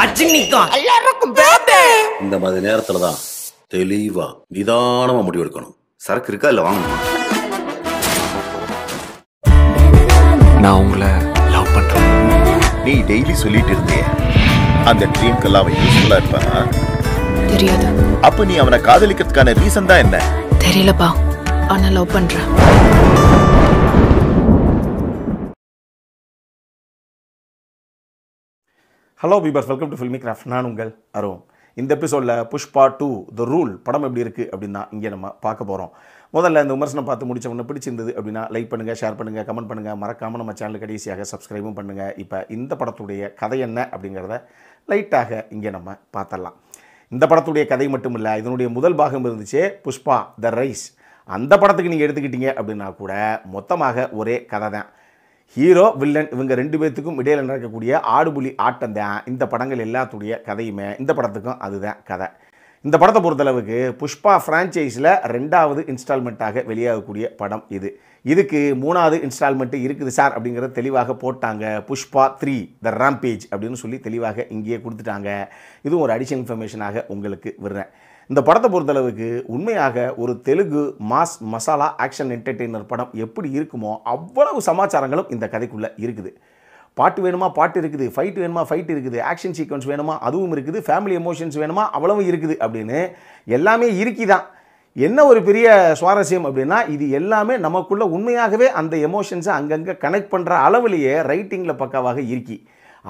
வச்சு இந்த மாதிரி நேரத்துல தான் தெளிவா நிதானமா முடிவெடுக்கணும் சரக்கு இருக்கா இல்ல வாங்கணும் நான் உங்களை லவ் பண்றேன் நீ டெய்லி சொல்லிட்டு இருந்திய அந்த ட்ரீம் கெல்லாம் அவன் யூஸ்ஃபுல்லா இருப்பானா தெரியாது அப்ப நீ அவனை காதலிக்கிறதுக்கான ரீசன் தான் என்ன தெரியலப்பா ஆனா லவ் பண்றேன் hello peepers welcome to Filmi Craft நான் உங்கள் அருவம் இந்த எபிசோடில் புஷ்பா டூ த ரூல் படம் எப்படி இருக்குது அப்படின்னா இங்கே நம்ம பார்க்க போகிறோம் முதல்ல இந்த விமர்சனம் பார்த்து முடிச்சவொன்னே பிடிச்சிருந்தது அப்படின்னா லைக் பண்ணுங்கள் ஷேர் பண்ணுங்கள் கமெண்ட் பண்ணுங்கள் மறக்காமல் நம்ம சேனல் கடைசியாக சப்ஸ்கிரைபும் பண்ணுங்கள் இப்போ இந்த படத்துடைய கதை என்ன அப்படிங்கிறத லைட்டாக இங்கே நம்ம பார்த்தலாம் இந்த படத்துடைய கதை மட்டும் இல்லை இதனுடைய முதல் பாகம் இருந்துச்சு புஷ்பா த ரைஸ் அந்த படத்துக்கு நீங்கள் எடுத்துக்கிட்டீங்க அப்படின்னா கூட மொத்தமாக ஒரே கதை தான் ஹீரோ வில்லன் இவங்க ரெண்டு பேர்த்துக்கும் இடையில் நடக்கக்கூடிய ஆடுபுலி ஆட்டம் தான் இந்த படங்கள் எல்லாத்துடைய கதையுமே இந்த படத்துக்கும் அதுதான் கதை இந்த படத்தை பொறுத்தளவுக்கு புஷ்பா ஃப்ரான்ச்சைஸில் ரெண்டாவது இன்ஸ்டால்மெண்ட்டாக வெளியாகக்கூடிய படம் இது இதுக்கு மூணாவது இன்ஸ்டால்மெண்ட்டு இருக்குது சார் அப்படிங்கிறத தெளிவாக போட்டாங்க புஷ்பா த்ரீ த ரேம்பேஜ் அப்படின்னு சொல்லி தெளிவாக இங்கேயே கொடுத்துட்டாங்க இதுவும் ஒரு அடிஷனல் இன்ஃபர்மேஷனாக உங்களுக்கு விடுறேன் இந்த படத்தை பொறுத்தளவுக்கு உண்மையாக ஒரு Telugu mass masala action entertainer படம் எப்படி இருக்குமோ அவ்வளவு சமாச்சாரங்களும் இந்த கதைக்குள்ளே இருக்குது பாட்டு வேணுமா பாட்டு இருக்குது ஃபைட் வேணுமா ஃபைட் இருக்குது ஆக்ஷன் சீக்வன்ஸ் வேணுமா அதுவும் இருக்குது ஃபேமிலி எமோஷன்ஸ் வேணுமா அவ்வளவும் இருக்குது அப்படின்னு எல்லாமே இருக்கி தான் என்ன ஒரு பெரிய சுவாரஸ்யம் அப்படின்னா இது எல்லாமே நமக்குள்ளே உண்மையாகவே அந்த எமோஷன்ஸை அங்கங்கே கனெக்ட் பண்ணுற அளவுலேயே ரைட்டிங்கில் பக்காவாக இருக்கி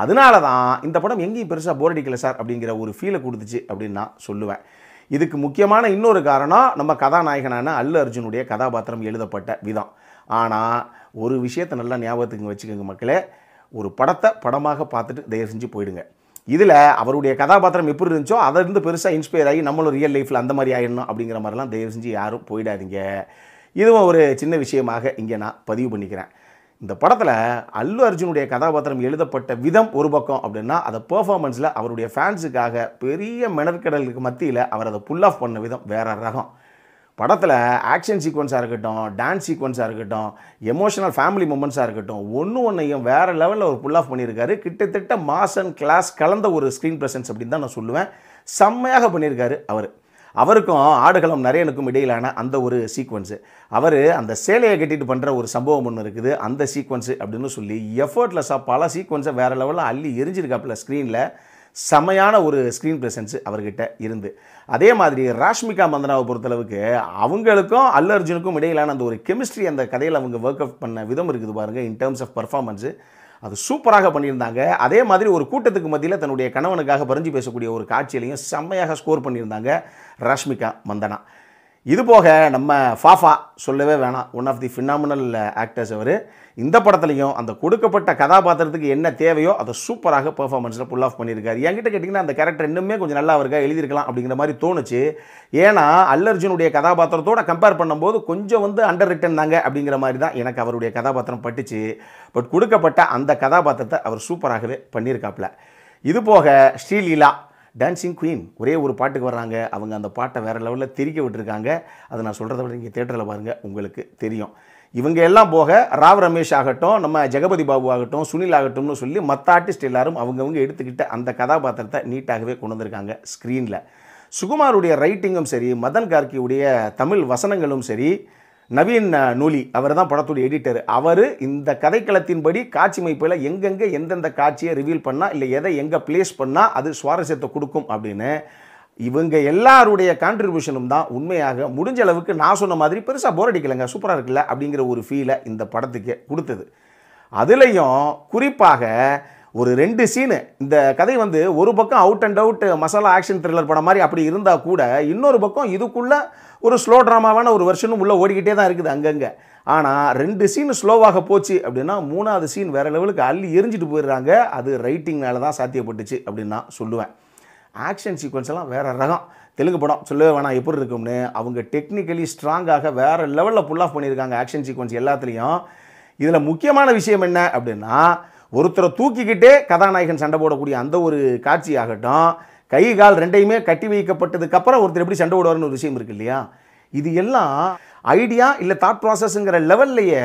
அதனால தான் இந்த படம் எங்கேயும் பெருசாக போர் அடிக்கலை சார் அப்படிங்கிற ஒரு ஃபீலை கொடுத்துச்சு அப்படின்னு நான் சொல்லுவேன் இதுக்கு முக்கியமான இன்னொரு காரணம் நம்ம கதாநாயகனான அல்லு அர்ஜுனுடைய கதாபாத்திரம் எழுதப்பட்ட விதம் ஆனால் ஒரு விஷயத்தை நல்லா ஞாபகத்துக்கு வச்சுக்கோங்க மக்களே ஒரு படத்தை படமாக பார்த்துட்டு தயவு செஞ்சு போயிடுங்க இதில் அவருடைய கதாபாத்திரம் எப்படி இருந்துச்சோ அதை இருந்து பெருசாக இன்ஸ்பயர் ஆகி நம்மளும் ரியல் லைஃப்பில் அந்த மாதிரி ஆயிடணும் அப்படிங்கிற மாதிரிலாம் தயவு செஞ்சு யாரும் போயிடாதீங்க இதுவும் ஒரு சின்ன விஷயமாக இங்கே நான் பதிவு பண்ணிக்கிறேன் இந்த படத்தில் அல்லு அர்ஜுனுடைய கதாபாத்திரம் எழுதப்பட்ட விதம் ஒரு பக்கம் அப்படின்னா அதை பெர்ஃபார்மன்ஸில் அவருடைய ஃபேன்ஸுக்காக பெரிய மெனற்கடலுக்கு மத்தியில் அவர் அதை புல் ஆஃப் பண்ண விதம் வேற ரகம் படத்தில் ஆக்ஷன் சீக்வன்ஸாக இருக்கட்டும் டான்ஸ் சீக்வன்ஸாக இருக்கட்டும் எமோஷனல் ஃபேமிலி மூமெண்ட்ஸாக இருக்கட்டும் ஒன்று ஒன்றையும் வேறு லெவலில் ஒரு புல் ஆஃப் பண்ணியிருக்காரு கிட்டத்தட்ட மாஸ் அண்ட் கிளாஸ் கலந்த ஒரு ஸ்க்ரீன் ப்ரெசன்ஸ் அப்படின்னு தான் நான் சொல்லுவேன் செம்மையாக பண்ணியிருக்காரு அவர் அவருக்கும் ஆடுகளம் நிறையனுக்கும் இடையிலான அந்த ஒரு சீக்வன்ஸு அவர் அந்த சேலையை கட்டிட்டு பண்ணுற ஒரு சம்பவம் ஒன்று இருக்குது அந்த சீக்வன்ஸு அப்படின்னு சொல்லி எஃபர்ட்லெஸ்ஸாக பல சீக்வன்ஸை வேறு லெவலில் அள்ளி எரிஞ்சிருக்காப்புல ஸ்க்ரீனில் செமையான ஒரு ஸ்க்ரீன் ப்ரெசன்ஸ் அவர்கிட்ட இருந்து அதே மாதிரி ராஷ்மிகா மந்தனாவை பொறுத்தளவுக்கு அவங்களுக்கும் அல்லு அர்ஜுனுக்கும் இடையிலான அந்த ஒரு கெமிஸ்ட்ரி அந்த கதையில் அவங்க ஒர்க் அவுட் பண்ண விதம் இருக்குது பாருங்கள் இன் டேர்ம்ஸ் ஆஃப் பர்ஃபார்மன்ஸு அது சூப்பராக பண்ணியிருந்தாங்க அதே மாதிரி ஒரு கூட்டத்துக்கு மத்தியில் தன்னுடைய கணவனுக்காக பறிஞ்சு பேசக்கூடிய ஒரு காட்சியிலையும் செம்மையாக ஸ்கோர் பண்ணியிருந்தாங்க ரஷ்மிகா மந்தனா இது போக நம்ம ஃபாஃபா சொல்லவே வேணாம் one of the phenomenal actors அவர் இந்த படத்துலையும் அந்த கொடுக்கப்பட்ட கதாபாத்திரத்துக்கு என்ன தேவையோ அதை சூப்பராக பர்ஃபார்மன்ஸில் புல் ஆஃப் பண்ணியிருக்காரு என்கிட்ட கேட்டிங்கன்னா அந்த கேரக்டர் இன்னுமே கொஞ்சம் நல்லா இருக்கா எழுதியிருக்கலாம் அப்படிங்கிற மாதிரி தோணுச்சு ஏன்னா அல்லர்ஜுனுடைய கதாபாத்திரத்தோட கம்பேர் பண்ணும்போது கொஞ்சம் வந்து அண்டர் ரிட்டன் தாங்க அப்படிங்கிற மாதிரி தான் எனக்கு அவருடைய கதாபாத்திரம் பட்டுச்சு பட் கொடுக்கப்பட்ட அந்த கதாபாத்திரத்தை அவர் சூப்பராகவே பண்ணியிருக்காப்ல இது போக ஸ்ரீலீலா டான்சிங் குயின் ஒரே ஒரு பாட்டுக்கு வர்றாங்க அவங்க அந்த பாட்டை வேறு லெவலில் திரிக்க விட்டுருக்காங்க அதை நான் சொல்கிறத விட நீங்கள் தேட்டரில் பாருங்கள் உங்களுக்கு தெரியும் இவங்க எல்லாம் போக ராவ் ரமேஷ் ஆகட்டும் நம்ம ஜெகபதி பாபு ஆகட்டும் சுனில் ஆகட்டும்னு சொல்லி மற்ற ஆர்டிஸ்ட் எல்லாரும் அவங்கவுங்க எடுத்துக்கிட்ட அந்த கதாபாத்திரத்தை நீட்டாகவே கொண்டு வந்திருக்காங்க ஸ்க்ரீனில் சுகுமாருடைய ரைட்டிங்கும் சரி மதன் கார்கியுடைய தமிழ் வசனங்களும் சரி நவீன் நூலி அவர் தான் படத்துடைய எடிட்டர் அவர் இந்த கதைக்களத்தின்படி காட்சி மைப்பில் எங்கெங்கே எந்தெந்த காட்சியை ரிவீல் பண்ணால் இல்லை எதை எங்கே ப்ளேஸ் பண்ணால் அது சுவாரஸ்யத்தை கொடுக்கும் அப்படின்னு இவங்க எல்லாருடைய கான்ட்ரிபியூஷனும் தான் உண்மையாக முடிஞ்ச அளவுக்கு நான் சொன்ன மாதிரி பெருசாக போர் அடிக்கலைங்க சூப்பராக இருக்குல்ல அப்படிங்கிற ஒரு ஃபீலை இந்த படத்துக்கு கொடுத்தது அதுலேயும் குறிப்பாக ஒரு ரெண்டு சீனு இந்த கதை வந்து ஒரு பக்கம் out and out masala action thriller படம் மாதிரி அப்படி இருந்தால் கூட இன்னொரு பக்கம் இதுக்குள்ளே ஒரு ஸ்லோ ட்ராமாவான ஒரு வருஷனும் உள்ளே ஓடிக்கிட்டே தான் இருக்குது அங்கங்கே ஆனால் ரெண்டு சீன் ஸ்லோவாக போச்சு அப்படின்னா மூணாவது சீன் வேறு லெவலுக்கு அள்ளி எரிஞ்சிட்டு போயிடுறாங்க அது ரைட்டிங்னால தான் சாத்தியப்பட்டுச்சு அப்படின்னு நான் சொல்லுவேன் ஆக்ஷன் சீக்வன்ஸ் எல்லாம் வேறு ரகம் தெலுங்கு படம் சொல்லவே வேணாம் எப்படி இருக்கும்னு அவங்க டெக்னிக்கலி ஸ்ட்ராங்காக வேறு லெவலில் புல் ஆஃப் பண்ணியிருக்காங்க ஆக்ஷன் சீக்வன்ஸ் எல்லாத்துலேயும் இதில் முக்கியமான விஷயம் என்ன அப்படின்னா ஒருத்தரை தூக்கிக்கிட்டே கதாநாயகன் சண்டை போடக்கூடிய அந்த ஒரு காட்சி ஆகட்டும் கை கால் ரெண்டையுமே கட்டி வைக்கப்பட்டதுக்கப்புறம் ஒருத்தர் எப்படி சண்டை போடுவார்னு ஒரு விஷயம் இருக்கு இல்லையா இது எல்லாம் ஐடியா இல்லை தாட் ப்ராசஸ்ங்கிற லெவல்லையே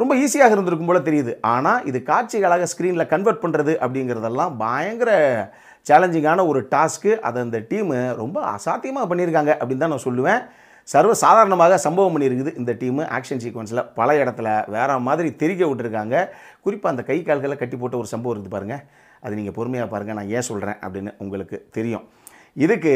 ரொம்ப ஈஸியாக இருந்திருக்கும் போல தெரியுது ஆனால் இது காட்சிகளாக ஸ்க்ரீனில் கன்வெர்ட் பண்ணுறது அப்படிங்கிறதெல்லாம் பயங்கர சேலஞ்சிங்கான ஒரு டாஸ்க்கு அதை அந்த டீமு ரொம்ப அசாத்தியமாக பண்ணியிருக்காங்க அப்படின்னு தான் நான் சொல்லுவேன் சர்வ சாதாரணமாக சம்பவம் பண்ணியிருக்குது இந்த டீமு ஆக்ஷன் சீக்வன்ஸில் பல இடத்துல வேறு மாதிரி தெரிக்க விட்டுருக்காங்க குறிப்பாக அந்த கை கால்களை கட்டி போட்ட ஒரு சம்பவம் இருக்குது பாருங்கள் அது நீங்கள் பொறுமையாக பாருங்கள் நான் ஏன் சொல்கிறேன் அப்படின்னு உங்களுக்கு தெரியும் இதுக்கு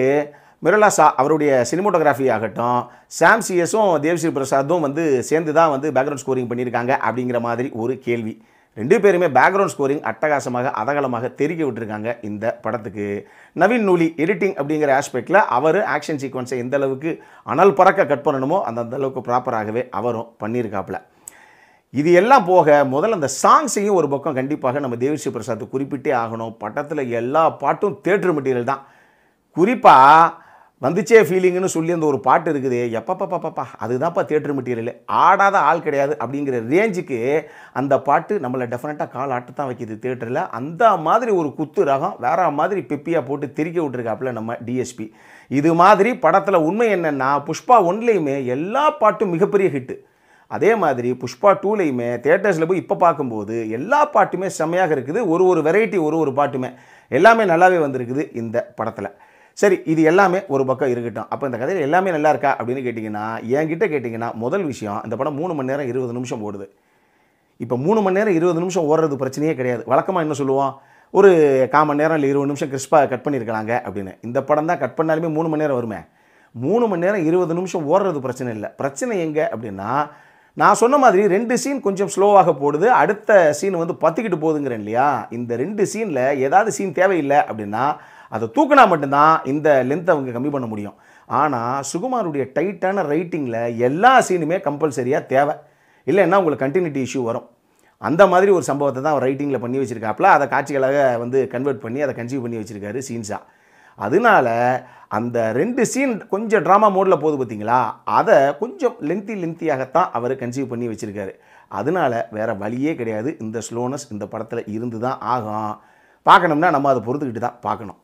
மிரலா சா அவருடைய சினிமோட்டோகிராஃபி ஆகட்டும் சாம் சிஎஸும் தேவ்ஸ்ரீ பிரசாதும் வந்து சேர்ந்து தான் வந்து பேக்ரவுண்ட் ஸ்கோரிங் பண்ணியிருக்காங்க அப்படிங்கிற மாதிரி ஒரு கேள்வி ரெண்டு பேருமே பேக்ரவுண்ட் ஸ்கோரிங் அட்டகாசமாக அதகலமாக தெரிவிக்க விட்டுருக்காங்க இந்த படத்துக்கு நவீன் நூலி எடிட்டிங் அப்படிங்கிற ஆஸ்பெக்டில் அவர் ஆக்ஷன் சீக்வன்ஸை எந்த அளவுக்கு அனல் பறக்க கட் பண்ணணுமோ அந்த அளவுக்கு ப்ராப்பராகவே அவரும் பண்ணியிருக்காப்புல இது எல்லாம் போக முதல்ல அந்த சாங்ஸையும் ஒரு பக்கம் கண்டிப்பாக நம்ம தேவிஸ்ரீ பிரசாத் குறிப்பிட்டே ஆகணும் படத்தில் எல்லா பாட்டும் தேட்டர் மெட்டீரியல் தான் குறிப்பாக வந்துச்சே ஃபீலிங்குன்னு சொல்லி அந்த ஒரு பாட்டு இருக்குது பாப்பாப்பா அதுதான்ப்பா தேட்டர் மெட்டீரியல் ஆடாத ஆள் கிடையாது அப்படிங்கிற ரேஞ்சுக்கு அந்த பாட்டு நம்மளை டெஃபினட்டாக கால் தான் வைக்கிது தேட்டரில் அந்த மாதிரி ஒரு குத்து ரகம் வேற மாதிரி பெப்பியாக போட்டு திரிக்க விட்டுருக்காப்புல நம்ம டிஎஸ்பி இது மாதிரி படத்தில் உண்மை என்னென்னா புஷ்பா ஒன்லேயுமே எல்லா பாட்டும் மிகப்பெரிய ஹிட்டு அதே மாதிரி புஷ்பா டூலையுமே தேட்டர்ஸில் போய் இப்போ பார்க்கும்போது எல்லா பாட்டுமே செம்மையாக இருக்குது ஒரு ஒரு வெரைட்டி ஒரு ஒரு பாட்டுமே எல்லாமே நல்லாவே வந்திருக்குது இந்த படத்தில் சரி இது எல்லாமே ஒரு பக்கம் இருக்கட்டும் அப்போ இந்த கதையில் எல்லாமே நல்லா இருக்கா அப்படின்னு கேட்டிங்கன்னா என்கிட்ட கேட்டிங்கன்னா முதல் விஷயம் இந்த படம் மூணு மணி நேரம் இருபது நிமிஷம் ஓடுது இப்போ மூணு மணி நேரம் இருபது நிமிஷம் ஓடுறது பிரச்சனையே கிடையாது வழக்கமாக என்ன சொல்லுவோம் ஒரு காமன் நேரம் இல்லை இருபது நிமிஷம் கிறிஸ்பாக கட் பண்ணியிருக்கலாங்க அப்படின்னு இந்த படம் தான் கட் பண்ணாலுமே மூணு மணி நேரம் வருமே மூணு மணி நேரம் இருபது நிமிஷம் ஓடுறது பிரச்சனை இல்லை பிரச்சனை எங்கே அப்படின்னா நான் சொன்ன மாதிரி ரெண்டு சீன் கொஞ்சம் ஸ்லோவாக போடுது அடுத்த சீன் வந்து பற்றிக்கிட்டு போகுதுங்கிறேன் இல்லையா இந்த ரெண்டு சீனில் ஏதாவது சீன் தேவையில்லை அப்படின்னா அதை தூக்கினா மட்டும்தான் இந்த லென்த்தை அவங்க கம்மி பண்ண முடியும் ஆனால் சுகுமாருடைய டைட்டான ரைட்டிங்கில் எல்லா சீனுமே கம்பல்சரியாக தேவை இல்லைன்னா உங்களுக்கு கண்டினியூட்டி இஷ்யூ வரும் அந்த மாதிரி ஒரு சம்பவத்தை தான் அவர் ரைட்டிங்கில் பண்ணி வச்சுருக்காப்புல அதை காட்சிகளாக வந்து கன்வெர்ட் பண்ணி அதை கன்சியூவ் பண்ணி வச்சுருக்காரு சீன்ஸாக அதனால் அந்த ரெண்டு சீன் கொஞ்சம் ட்ராமா மோடில் போகுது பார்த்தீங்களா அதை கொஞ்சம் லென்த்தி லென்த்தியாகத்தான் அவர் கன்சியூவ் பண்ணி வச்சுருக்காரு அதனால் வேறு வழியே கிடையாது இந்த ஸ்லோனஸ் இந்த படத்தில் இருந்து தான் ஆகும் பார்க்கணும்னா நம்ம அதை பொறுத்துக்கிட்டு தான் பார்க்கணும்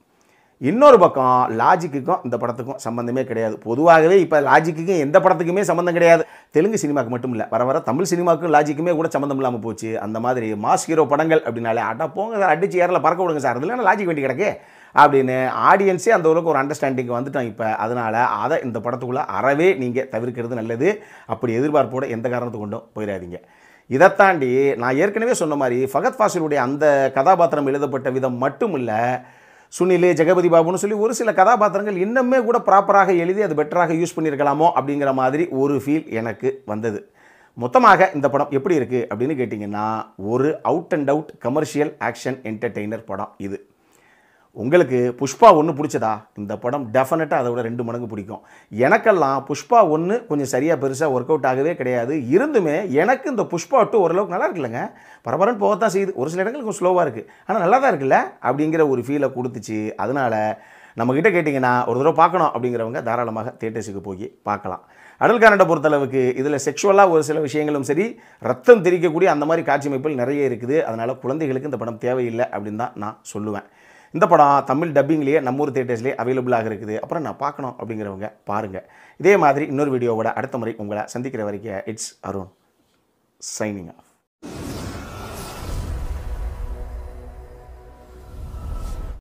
இன்னொரு பக்கம் லாஜிக்குக்கும் இந்த படத்துக்கும் சம்மந்தமே கிடையாது பொதுவாகவே இப்போ லாஜிக்குக்கும் எந்த படத்துக்குமே சம்மந்தம் கிடையாது தெலுங்கு சினிமாக்கு மட்டும் இல்லை வர வர தமிழ் சினிமாவுக்கும் லாஜிக்குமே கூட சம்மந்தம் இல்லாமல் போச்சு அந்த மாதிரி மாஸ் ஹீரோ படங்கள் அப்படின்னாலே அட்டா போங்க சார் அடிச்சு ஏரில் பறக்க விடுங்க சார் அதில் லாஜிக் வேண்டி கிடக்கே அப்படின்னு ஆடியன்ஸே அந்த அளவுக்கு ஒரு அண்டர்ஸ்டாண்டிங் வந்துட்டோம் இப்போ அதனால் அதை இந்த படத்துக்குள்ளே அறவே நீங்கள் தவிர்க்கிறது நல்லது அப்படி எதிர்பார்ப்போடு எந்த காரணத்து கொண்டும் போயிடாதீங்க இதை தாண்டி நான் ஏற்கனவே சொன்ன மாதிரி ஃபகத் ஃபாசிலுடைய அந்த கதாபாத்திரம் எழுதப்பட்ட விதம் மட்டும் இல்லை சுனிலே ஜெகபதி பாபுன்னு சொல்லி ஒரு சில கதாபாத்திரங்கள் இன்னுமே கூட ப்ராப்பராக எழுதி அது பெட்டராக யூஸ் பண்ணியிருக்கலாமோ அப்படிங்கிற மாதிரி ஒரு ஃபீல் எனக்கு வந்தது மொத்தமாக இந்த படம் எப்படி இருக்குது அப்படின்னு கேட்டிங்கன்னா ஒரு out and out commercial action entertainer படம் இது உங்களுக்கு புஷ்பா ஒன்று பிடிச்சதா இந்த படம் டெஃபினட்டாக அதை விட ரெண்டு மடங்கு பிடிக்கும் எனக்கெல்லாம் புஷ்பா ஒன்று கொஞ்சம் சரியாக பெருசாக ஒர்க் அவுட் ஆகவே கிடையாது இருந்துமே எனக்கு இந்த புஷ்பா டூ ஓரளவுக்கு நல்லா இருக்குல்லங்க பரபரன்னு போகத்தான் செய்யுது ஒரு சில இடங்களுக்கு கொஞ்சம் ஸ்லோவாக இருக்குது ஆனால் நல்லா தான் இருக்குல்ல அப்படிங்கிற ஒரு ஃபீலை கொடுத்துச்சு அதனால் நம்மக்கிட்ட கேட்டிங்கன்னா ஒரு தடவை பார்க்கணும் அப்படிங்கிறவங்க தாராளமாக தேட்டர்ஸுக்கு போய் பார்க்கலாம் அடல் கனடை பொறுத்தளவுக்கு இதில் செக்ஷுவலாக ஒரு சில விஷயங்களும் சரி ரத்தம் தெரிக்கக்கூடிய அந்த மாதிரி காட்சி அமைப்புகள் நிறைய இருக்குது அதனால் குழந்தைகளுக்கு இந்த படம் தேவையில்லை அப்படின்னு தான் நான் சொல்லுவேன் இந்த படம் தமிழ் டப்பிங்லேயே நம்மூர் தேட்டர்ஸ்லேயே அவைலபிளாக இருக்குது அப்புறம் நான் பார்க்கணும் அப்படிங்கிறவங்க பாருங்கள் இதே மாதிரி இன்னொரு வீடியோவோட அடுத்த முறை உங்களை சந்திக்கிற வரைக்கும் இட்ஸ் அருண் சைனிங் ஆஃப்